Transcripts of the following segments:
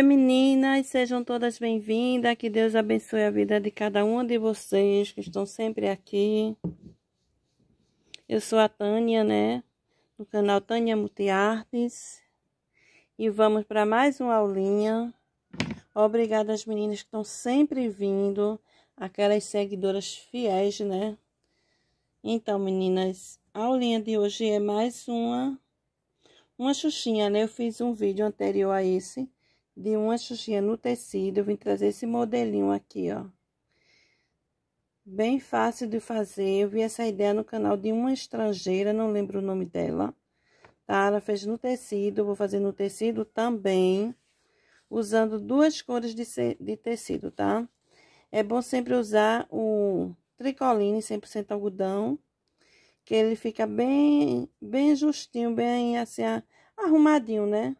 Oi meninas, sejam todas bem-vindas. Que Deus abençoe a vida de cada uma de vocês que estão sempre aqui. Eu sou a Tânia, né? Do canal Tânia Multiartes. E vamos para mais uma aulinha. Obrigada às meninas que estão sempre vindo, aquelas seguidoras fiéis, né? Então, meninas, a aulinha de hoje é mais uma uma xuxinha, né? Eu fiz um vídeo anterior a esse de uma xuxinha no tecido. Eu vim trazer esse modelinho aqui, ó. Bem fácil de fazer. Eu vi essa ideia no canal de uma estrangeira, não lembro o nome dela. Tá? Ela fez no tecido, eu vou fazer no tecido também, usando duas cores de, de tecido, tá? É bom sempre usar o tricoline 100% algodão, que ele fica bem, bem justinho, bem assim, arrumadinho, né?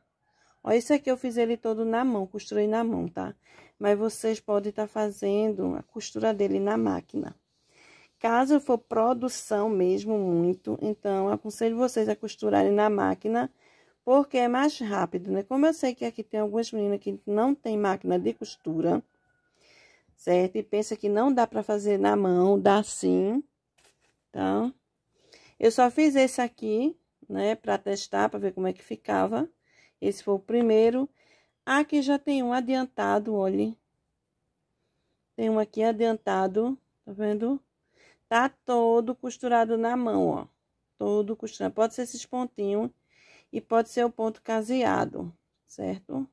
Ó, esse aqui eu fiz ele todo na mão, costurei na mão, tá? Mas vocês podem estar tá fazendo a costura dele na máquina. Caso for produção mesmo muito, então aconselho vocês a costurarem na máquina, porque é mais rápido, né? Como eu sei que aqui tem algumas meninas que não tem máquina de costura, certo? E pensa que não dá para fazer na mão, dá sim, tá? Eu só fiz esse aqui, né, para testar, para ver como é que ficava. Esse foi o primeiro. Aqui já tem um adiantado, olhe. Tem um aqui adiantado, tá vendo? Tá todo costurado na mão, ó. Todo costurado. Pode ser esses pontinhos e pode ser o ponto caseado, certo?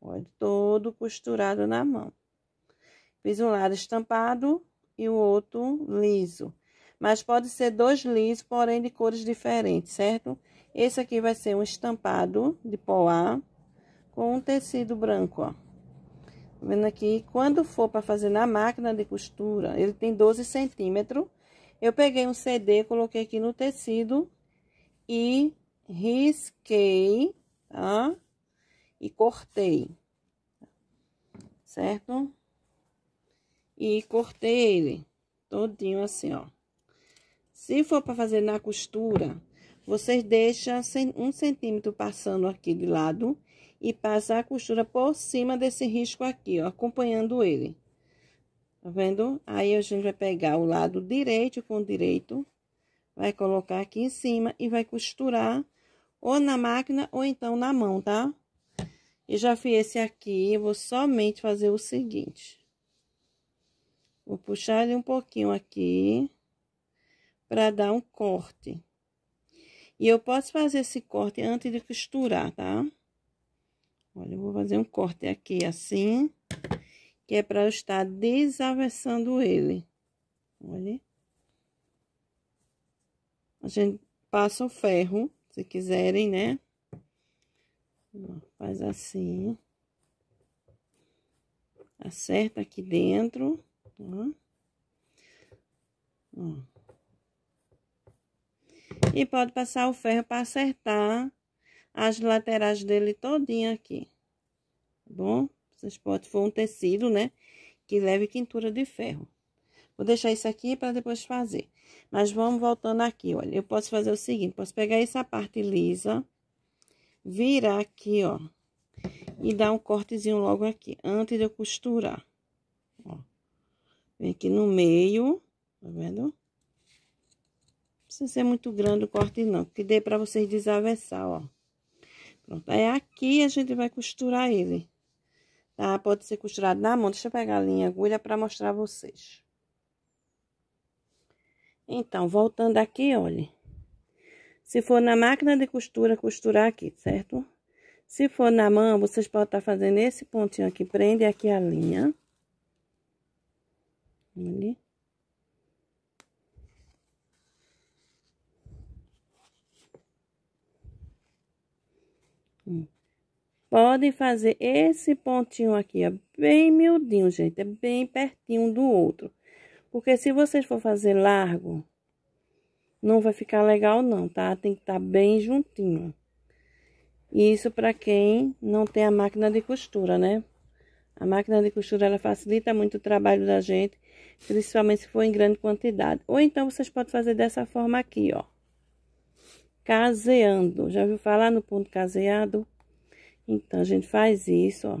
Olha, todo costurado na mão. Fiz um lado estampado e o outro liso. Mas pode ser dois lisos, porém de cores diferentes, certo? Certo? Esse aqui vai ser um estampado de poá com um tecido branco, ó. Tá vendo aqui? Quando for para fazer na máquina de costura, ele tem 12 centímetros. Eu peguei um CD, coloquei aqui no tecido e risquei, tá? E cortei, certo? E cortei ele todinho assim, ó. Se for para fazer na costura, vocês deixam um centímetro passando aqui de lado e passa a costura por cima desse risco aqui, ó, acompanhando ele. Tá vendo? Aí a gente vai pegar o lado direito com o direito, vai colocar aqui em cima e vai costurar ou na máquina ou então na mão, tá? E já fiz esse aqui, eu vou somente fazer o seguinte. Vou puxar ele um pouquinho aqui, para dar um corte. E eu posso fazer esse corte antes de costurar, tá? Olha, eu vou fazer um corte aqui assim, que é para eu estar desavessando ele. Olha. A gente passa o ferro, se quiserem, né? Faz assim. Acerta aqui dentro, tá? ó. Ó. E pode passar o ferro para acertar as laterais dele todinha aqui. Tá bom? Vocês podem, for um tecido, né? Que leve quintura de ferro. Vou deixar isso aqui para depois fazer. Mas vamos voltando aqui, olha. Eu posso fazer o seguinte, posso pegar essa parte lisa, virar aqui, ó. E dar um cortezinho logo aqui, antes de eu costurar. Ó. Vem aqui no meio, tá vendo? precisa ser muito grande o corte não, porque dê para vocês desavessar, ó. Pronto, aí aqui a gente vai costurar ele, tá? Pode ser costurado na mão, deixa eu pegar a linha agulha para mostrar a vocês. Então, voltando aqui, olha. Se for na máquina de costura, costurar aqui, certo? Se for na mão, vocês podem estar tá fazendo esse pontinho aqui, prende aqui a linha. Olha. Podem fazer esse pontinho aqui, ó, bem miudinho, gente, é bem pertinho do outro. Porque se vocês for fazer largo, não vai ficar legal não, tá? Tem que estar tá bem juntinho. Isso para quem não tem a máquina de costura, né? A máquina de costura, ela facilita muito o trabalho da gente, principalmente se for em grande quantidade. Ou então, vocês podem fazer dessa forma aqui, ó. Caseando. Já ouviu falar no ponto caseado? Então, a gente faz isso, ó.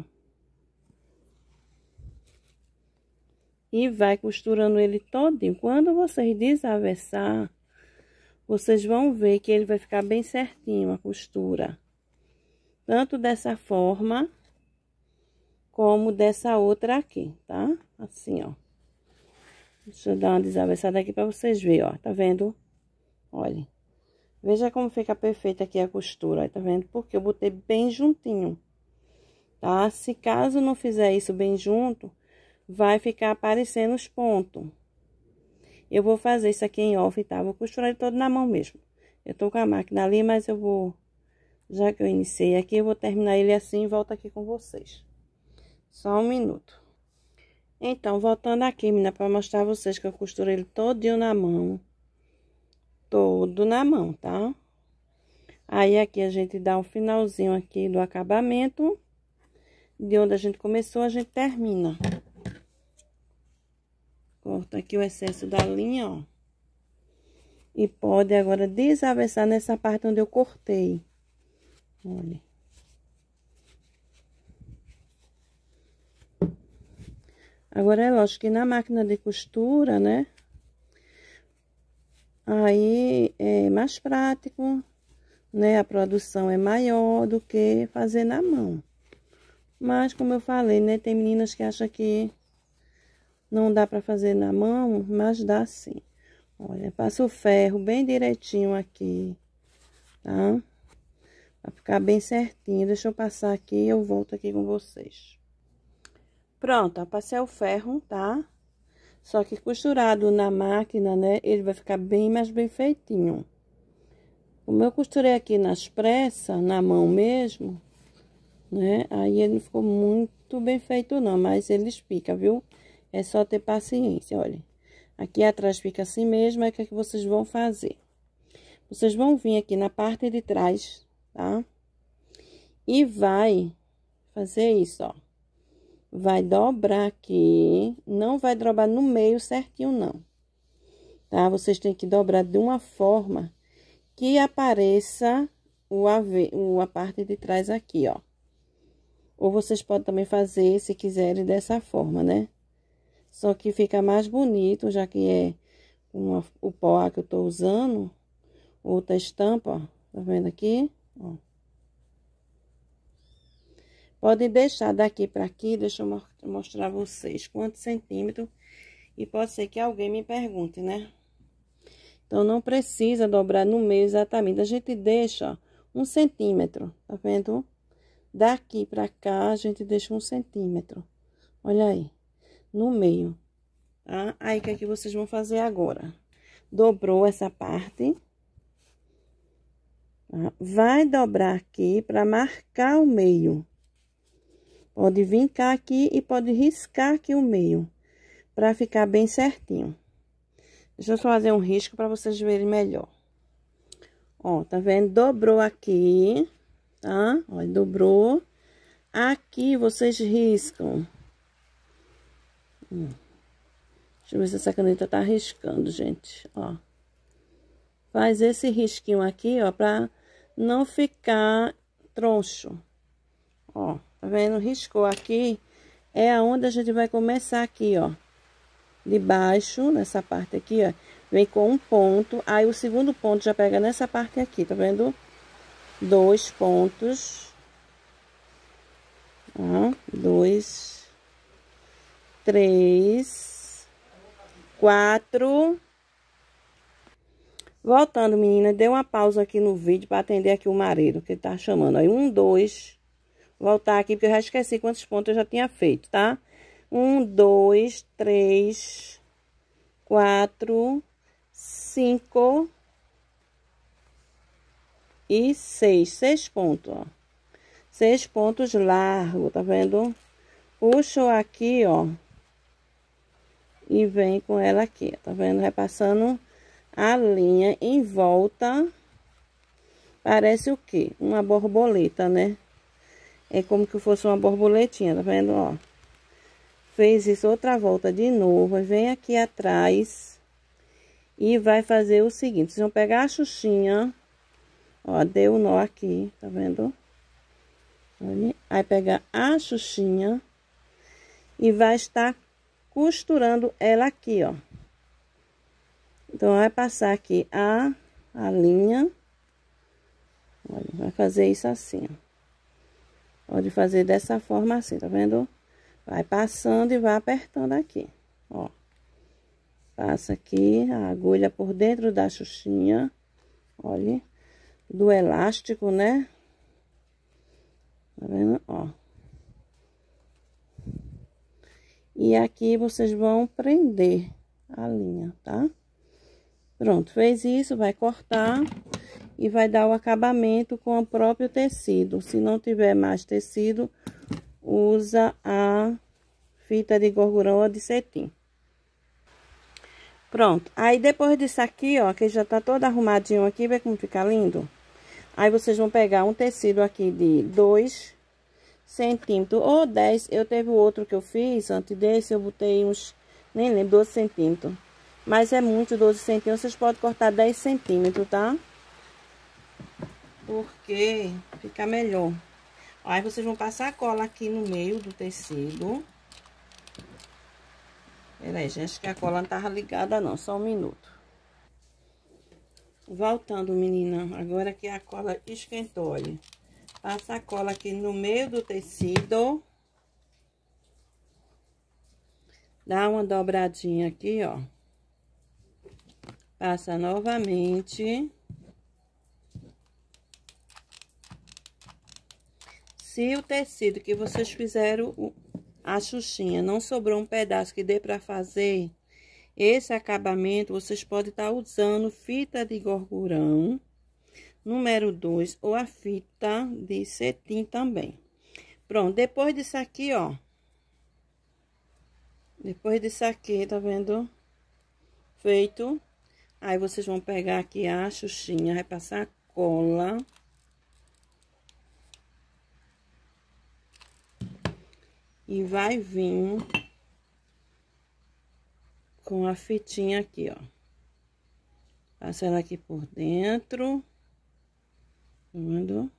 E vai costurando ele todinho. Quando vocês desavessar, vocês vão ver que ele vai ficar bem certinho a costura. Tanto dessa forma, como dessa outra aqui, tá? Assim, ó. Deixa eu dar uma desavessada aqui pra vocês verem, ó. Tá vendo? Olha. Veja como fica perfeita aqui a costura, tá vendo? Porque eu botei bem juntinho, tá? Se caso não fizer isso bem junto, vai ficar aparecendo os pontos. Eu vou fazer isso aqui em off, tá? Vou costurar ele todo na mão mesmo. Eu tô com a máquina ali, mas eu vou... Já que eu iniciei aqui, eu vou terminar ele assim e volto aqui com vocês. Só um minuto. Então, voltando aqui, menina, pra mostrar a vocês que eu costurei ele todinho na mão todo na mão, tá? Aí, aqui a gente dá um finalzinho aqui do acabamento. De onde a gente começou, a gente termina. Corta aqui o excesso da linha, ó. E pode agora desavessar nessa parte onde eu cortei. Olha. Agora, é lógico que na máquina de costura, né? aí é mais prático, né? A produção é maior do que fazer na mão. Mas, como eu falei, né? Tem meninas que acham que não dá para fazer na mão, mas dá sim. Olha, passa o ferro bem direitinho aqui, tá? Pra ficar bem certinho. Deixa eu passar aqui e eu volto aqui com vocês. Pronto, ó, passei o ferro, tá? Só que costurado na máquina, né, ele vai ficar bem mais bem feitinho. Como eu costurei aqui nas pressas, na mão mesmo, né, aí ele não ficou muito bem feito não, mas ele fica, viu? É só ter paciência, olha. Aqui atrás fica assim mesmo, é o que, é que vocês vão fazer. Vocês vão vir aqui na parte de trás, tá? E vai fazer isso, ó vai dobrar aqui, não vai dobrar no meio certinho, não. Tá? Vocês têm que dobrar de uma forma que apareça o ave, a parte de trás aqui, ó. Ou vocês podem também fazer, se quiserem, dessa forma, né? Só que fica mais bonito, já que é uma, o pó que eu tô usando. Outra estampa, ó. Tá vendo aqui? Ó. Pode deixar daqui para aqui, deixa eu mostrar vocês quantos centímetros. E pode ser que alguém me pergunte, né? Então, não precisa dobrar no meio exatamente. A gente deixa um centímetro, tá vendo? Daqui para cá, a gente deixa um centímetro. Olha aí, no meio, tá? Aí, o que é que vocês vão fazer agora? Dobrou essa parte, tá? Vai dobrar aqui para marcar o meio. Pode vincar aqui e pode riscar aqui o meio, pra ficar bem certinho. Deixa eu só fazer um risco pra vocês verem melhor. Ó, tá vendo? Dobrou aqui, tá? Olha, dobrou. Aqui vocês riscam. Hum. Deixa eu ver se essa caneta tá riscando, gente, ó. Faz esse risquinho aqui, ó, pra não ficar troncho, ó. Tá vendo? Riscou aqui. É aonde a gente vai começar aqui, ó. De baixo, nessa parte aqui, ó. Vem com um ponto. Aí, o segundo ponto já pega nessa parte aqui, tá vendo? Dois pontos. Ó, dois. Três. Quatro. Voltando, menina, deu uma pausa aqui no vídeo para atender aqui o marido, que ele tá chamando. Aí, um, dois, voltar aqui, porque eu já esqueci quantos pontos eu já tinha feito, tá? Um, dois, três, quatro, cinco e seis. Seis pontos, ó. Seis pontos largo, tá vendo? Puxo aqui, ó. E vem com ela aqui, tá vendo? Repassando a linha em volta. Parece o quê? Uma borboleta, né? É como que fosse uma borboletinha, tá vendo, ó? Fez isso outra volta de novo, vem aqui atrás e vai fazer o seguinte, vocês vão pegar a xuxinha, ó, deu o nó aqui, tá vendo? aí pegar a xuxinha e vai estar costurando ela aqui, ó. Então, vai passar aqui a, a linha, olha, vai fazer isso assim, ó. Pode fazer dessa forma assim, tá vendo? Vai passando e vai apertando aqui, ó. Passa aqui a agulha por dentro da xuxinha, olha, do elástico, né? Tá vendo? Ó. E aqui vocês vão prender a linha, tá? Pronto, fez isso, vai cortar e vai dar o acabamento com o próprio tecido. Se não tiver mais tecido, usa a fita de gorgurão ou de cetim. Pronto. Aí, depois disso aqui, ó, que já tá todo arrumadinho aqui, vê como fica lindo? Aí, vocês vão pegar um tecido aqui de 2 centímetros ou 10. Eu teve outro que eu fiz, antes desse, eu botei uns, nem lembro, 12 centímetros. Mas é muito 12 centímetros, vocês podem cortar 10 centímetros, Tá? Porque fica melhor. Aí, vocês vão passar a cola aqui no meio do tecido. Peraí, gente, que a cola não tava ligada não, só um minuto. Voltando, menina, agora que a cola esquentou, olha. Passa a cola aqui no meio do tecido. Dá uma dobradinha aqui, ó. Passa novamente. Se o tecido que vocês fizeram a xuxinha não sobrou um pedaço que dê para fazer esse acabamento, vocês podem estar tá usando fita de gorgurão, número 2, ou a fita de cetim também. Pronto, depois disso aqui, ó. Depois disso aqui, tá vendo? Feito. Aí, vocês vão pegar aqui a xuxinha, vai passar cola. E vai vir com a fitinha aqui, ó. Passa ela aqui por dentro. vendo?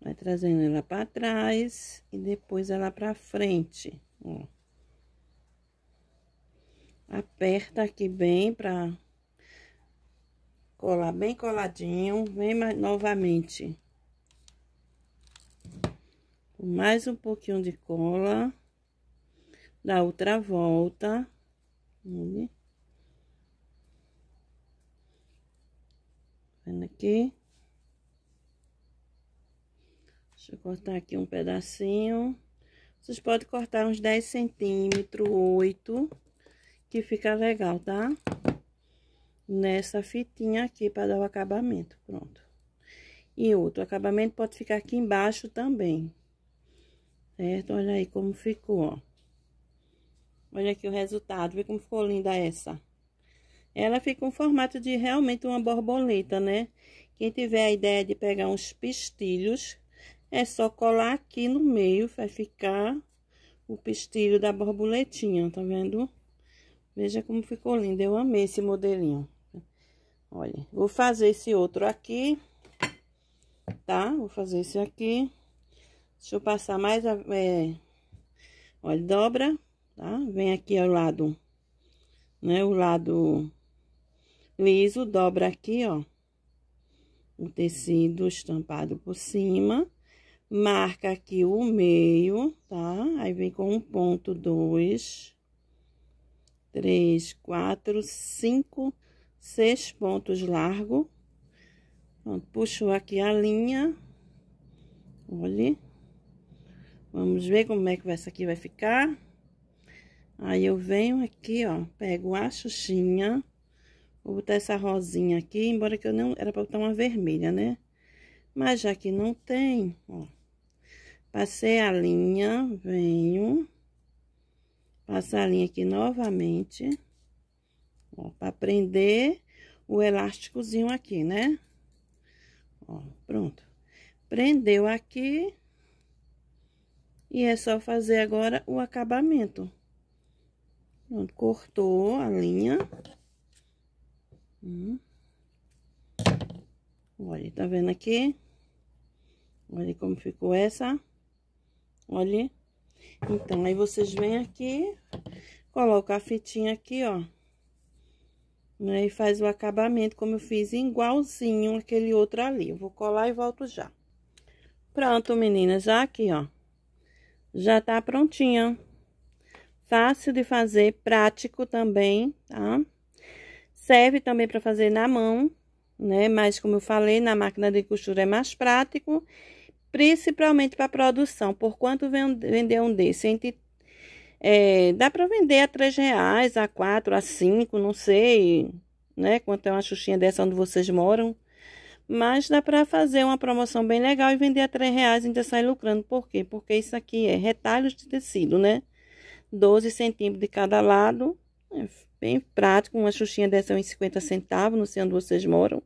Vai trazendo ela para trás e depois ela para frente, ó. Aperta aqui bem para colar bem coladinho. Vem mais novamente mais um pouquinho de cola, dá outra volta, vendo aqui. Deixa eu cortar aqui um pedacinho. Vocês podem cortar uns 10 centímetros, 8, que fica legal, tá? Nessa fitinha aqui para dar o acabamento, pronto. E outro, acabamento pode ficar aqui embaixo também certo? Olha aí como ficou, ó. Olha aqui o resultado, vê como ficou linda essa. Ela fica um formato de realmente uma borboleta, né? Quem tiver a ideia de pegar uns pistilhos, é só colar aqui no meio, vai ficar o pistilho da borboletinha, tá vendo? Veja como ficou lindo, eu amei esse modelinho. Olha, vou fazer esse outro aqui, tá? Vou fazer esse aqui. Deixa eu passar mais a... É, olha, dobra, tá? Vem aqui ao lado, né? O lado liso, dobra aqui, ó. O tecido estampado por cima. Marca aqui o meio, tá? Aí vem com um ponto, dois, três, quatro, cinco, seis pontos largo. Pronto, puxou aqui a linha. Olha. Vamos ver como é que essa aqui vai ficar. Aí eu venho aqui, ó, pego a xuxinha, vou botar essa rosinha aqui, embora que eu não, era pra botar uma vermelha, né? Mas já que não tem, ó, passei a linha, venho, passar a linha aqui novamente, ó, pra prender o elásticozinho aqui, né? Ó, pronto. Prendeu aqui, e é só fazer agora o acabamento. cortou a linha. Hum. Olha, tá vendo aqui? Olha como ficou essa. Olha. Então, aí vocês vêm aqui, coloca a fitinha aqui, ó. Né, e aí faz o acabamento, como eu fiz, igualzinho aquele outro ali. Eu vou colar e volto já. Pronto, meninas, já aqui, ó já tá prontinha. Fácil de fazer, prático também, tá? Serve também para fazer na mão, né? Mas como eu falei, na máquina de costura é mais prático, principalmente para produção. Por quanto vender um desse? Entre, é, dá para vender a três reais, a quatro, a cinco, não sei, né? Quanto é uma xuxinha dessa onde vocês moram? Mas dá para fazer uma promoção bem legal e vender a 3 reais e ainda sair lucrando. Por quê? Porque isso aqui é retalhos de tecido, né? 12 centímetros de cada lado. É bem prático. Uma xuxinha dessa é uns 50 centavos, não sei onde vocês moram.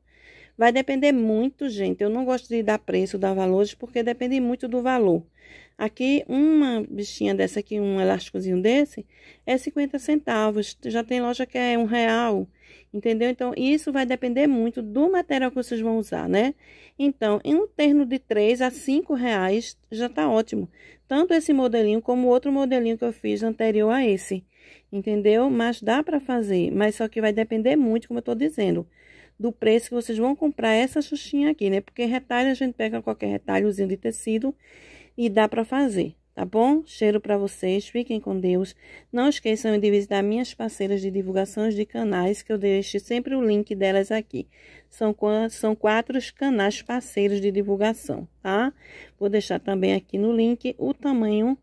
Vai depender muito, gente. Eu não gosto de dar preço, dar valores, porque depende muito do valor. Aqui, uma bichinha dessa aqui, um elásticozinho desse, é 50 centavos. Já tem loja que é um real, entendeu? Então, isso vai depender muito do material que vocês vão usar, né? Então, em um terno de 3 a 5 reais, já tá ótimo. Tanto esse modelinho, como outro modelinho que eu fiz anterior a esse, entendeu? Mas dá pra fazer, mas só que vai depender muito, como eu tô dizendo do preço que vocês vão comprar essa xuxinha aqui, né? Porque retalho a gente pega qualquer retalhozinho de tecido e dá para fazer, tá bom? Cheiro para vocês, fiquem com Deus. Não esqueçam de visitar minhas parceiras de divulgações de canais, que eu deixo sempre o link delas aqui. São, são quatro canais parceiros de divulgação, tá? Vou deixar também aqui no link o tamanho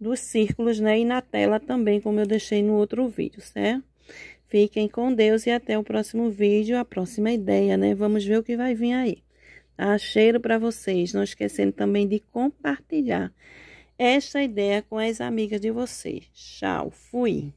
dos círculos, né? E na tela também, como eu deixei no outro vídeo, certo? Fiquem com Deus e até o próximo vídeo, a próxima ideia, né? Vamos ver o que vai vir aí. Tá? Cheiro para vocês. Não esquecendo também de compartilhar esta ideia com as amigas de vocês. Tchau, fui!